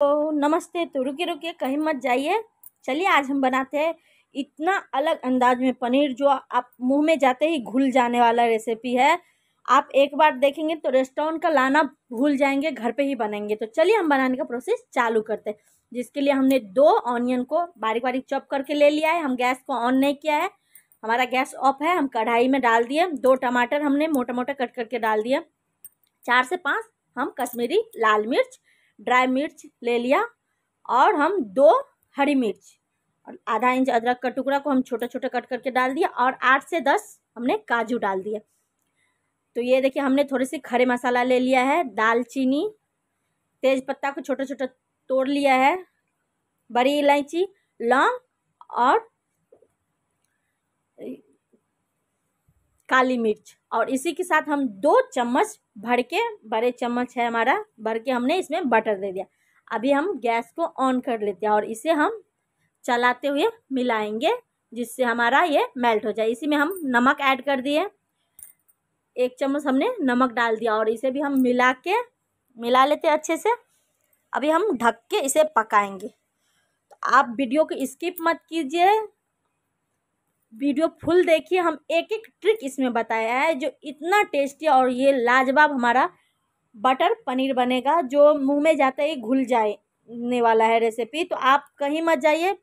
तो नमस्ते तो रुके रुके कहीं मत जाइए चलिए आज हम बनाते हैं इतना अलग अंदाज में पनीर जो आप मुंह में जाते ही घुल जाने वाला रेसिपी है आप एक बार देखेंगे तो रेस्टोरेंट का लाना भूल जाएंगे घर पे ही बनेंगे तो चलिए हम बनाने का प्रोसेस चालू करते हैं जिसके लिए हमने दो ऑनियन को बारीक बारीक चॉप करके ले लिया है हम गैस को ऑन नहीं किया है हमारा गैस ऑफ है हम कढ़ाई में डाल दिए दो टमाटर हमने मोटा मोटा कट करके डाल दिया चार से पाँच हम कश्मीरी लाल मिर्च ड्राई मिर्च ले लिया और हम दो हरी मिर्च और आधा इंच अदरक का टुकड़ा को हम छोटा छोटा कट करके डाल दिया और आठ से दस हमने काजू डाल दिया तो ये देखिए हमने थोड़े से खड़े मसाला ले लिया है दालचीनी तेज पत्ता को छोटा छोटा तोड़ लिया है बड़ी इलायची लौंग और काली मिर्च और इसी के साथ हम दो चम्मच भर के बड़े चम्मच है हमारा भर के हमने इसमें बटर दे दिया अभी हम गैस को ऑन कर लेते हैं और इसे हम चलाते हुए मिलाएंगे जिससे हमारा ये मेल्ट हो जाए इसी में हम नमक ऐड कर दिए एक चम्मच हमने नमक डाल दिया और इसे भी हम मिला के मिला लेते अच्छे से अभी हम ढक के इसे पकाएंगे तो आप वीडियो को स्किप मत कीजिए वीडियो फुल देखिए हम एक एक ट्रिक इसमें बताया है जो इतना टेस्टी और ये लाजवाब हमारा बटर पनीर बनेगा जो मुंह में जाते ही घुल जाने वाला है रेसिपी तो आप कहीं मत जाइए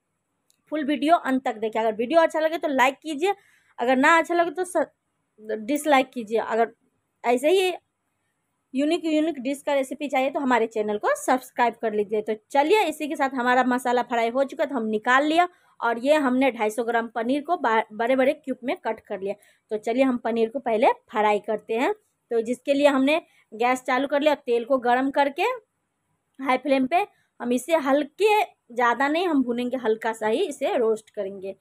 फुल वीडियो अंत तक देखिए अगर वीडियो अच्छा लगे तो लाइक कीजिए अगर ना अच्छा लगे तो डिसलाइक कीजिए अगर ऐसे ही यूनिक यूनिक डिश का रेसिपी चाहिए तो हमारे चैनल को सब्सक्राइब कर लीजिए तो चलिए इसी के साथ हमारा मसाला फ्राई हो चुका तो हम निकाल लिया और ये हमने 250 ग्राम पनीर को बड़े बड़े क्यूब में कट कर लिया तो चलिए हम पनीर को पहले फ्राई करते हैं तो जिसके लिए हमने गैस चालू कर लिया तेल को गर्म करके हाई फ्लेम पे हम इसे हल्के ज़्यादा नहीं हम भुनेंगे हल्का सा ही इसे रोस्ट करेंगे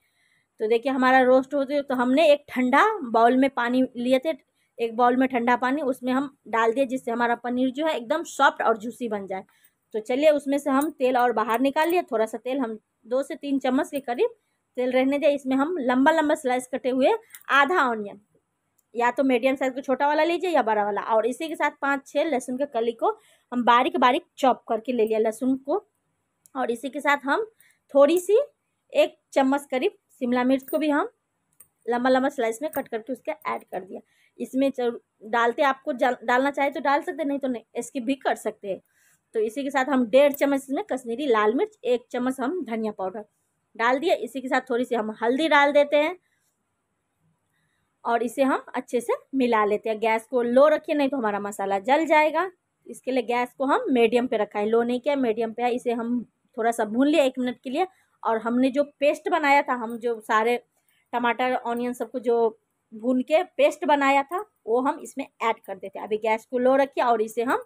तो देखिए हमारा रोस्ट होते तो हमने एक ठंडा बाउल में पानी लिए थे एक बाउल में ठंडा पानी उसमें हम डाल दिए जिससे हमारा पनीर जो है एकदम सॉफ्ट और जूसी बन जाए तो चलिए उसमें से हम तेल और बाहर निकाल लिए थोड़ा सा तेल हम दो से तीन चम्मच के करीब तेल रहने दें इसमें हम लंबा लंबा स्लाइस कटे हुए आधा ऑनियन या तो मीडियम साइज़ का छोटा वाला लीजिए या बड़ा वाला और इसी के साथ पाँच छः लहसुन के कली को हम बारीक बारीक चॉप करके ले लिया लहसुन को और इसी के साथ हम थोड़ी सी एक चम्मच करीब शिमला मिर्च को भी हम लंबा लंबा स्लाइस में कट करके उसके ऐड कर दिया इसमें डालते आपको डालना चाहे तो डाल सकते नहीं तो नहीं इसकी भी कर सकते हैं तो इसी के साथ हम डेढ़ चम्मच इसमें कश्मीरी लाल मिर्च एक चम्मच हम धनिया पाउडर डाल दिया इसी के साथ थोड़ी सी हम हल्दी डाल देते हैं और इसे हम अच्छे से मिला लेते हैं गैस को लो रखिए नहीं तो हमारा मसाला जल जाएगा इसके लिए गैस को हम मीडियम पे रखा है लो नहीं किया मीडियम पे है इसे हम थोड़ा सा भून लिया एक मिनट के लिए और हमने जो पेस्ट बनाया था हम जो सारे टमाटर ऑनियन सबको जो भून के पेस्ट बनाया था वो हम इसमें ऐड कर देते हैं अभी गैस को लो रखिए और इसे हम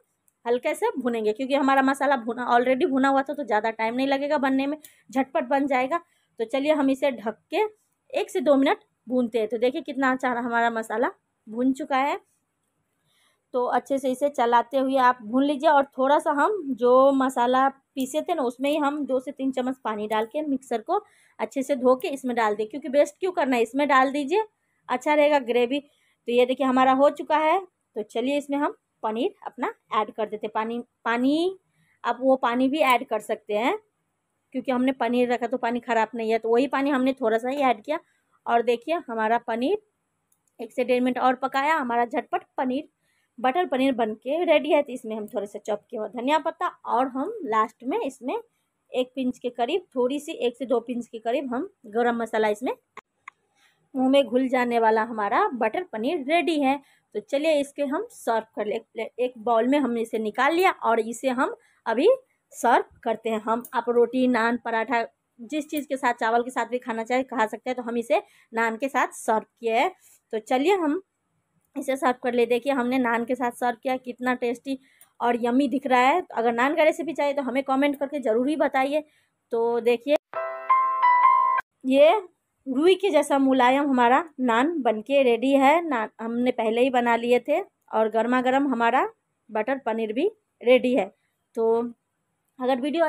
हल्के से भुनेंगे क्योंकि हमारा मसाला भुना ऑलरेडी भुना हुआ था तो ज़्यादा टाइम नहीं लगेगा बनने में झटपट बन जाएगा तो चलिए हम इसे ढक के एक से दो मिनट भूनते हैं तो देखिए कितना अच्छा हमारा मसाला भून चुका है तो अच्छे से इसे चलाते हुए आप भून लीजिए और थोड़ा सा हम जो मसाला पीसे थे ना उसमें ही हम दो से तीन चम्मच पानी डाल के मिक्सर को अच्छे से धो के इसमें डाल दें क्योंकि वेस्ट क्यों करना है इसमें डाल दीजिए अच्छा रहेगा ग्रेवी तो ये देखिए हमारा हो चुका है तो चलिए इसमें हम पनीर अपना ऐड कर देते पानी पानी आप वो पानी भी ऐड कर सकते हैं क्योंकि हमने पनीर रखा तो पानी ख़राब नहीं है तो वही पानी हमने थोड़ा सा ही ऐड किया और देखिए हमारा पनीर एक से डेढ़ मिनट और पकाया हमारा झटपट पनीर बटर पनीर बन के रेडी है तो इसमें हम थोड़े से चॉप किया हुआ धनिया पत्ता और हम लास्ट में इसमें एक पिंच के करीब थोड़ी सी एक से दो पिंच के करीब हम गर्म मसाला इसमें मुंह में घुल जाने वाला हमारा बटर पनीर रेडी है तो चलिए इसके हम सर्व कर ले एक, बाउल में हमने इसे निकाल लिया और इसे हम अभी सर्व करते हैं हम आप रोटी नान पराठा जिस चीज़ के साथ चावल के साथ भी खाना चाहे खा सकते हैं तो हम इसे नान के साथ सर्व किए हैं तो चलिए हम इसे सर्व कर ले देखिए हमने नान के साथ सर्व किया कितना टेस्टी और यमी दिख रहा है तो अगर नान का रेसिपी चाहिए तो हमें कमेंट करके ज़रूर ही बताइए तो देखिए ये रुई के जैसा मुलायम हमारा नान बनके रेडी है नान हमने पहले ही बना लिए थे और गर्मा गर्म हमारा बटर पनीर भी रेडी है तो अगर वीडियो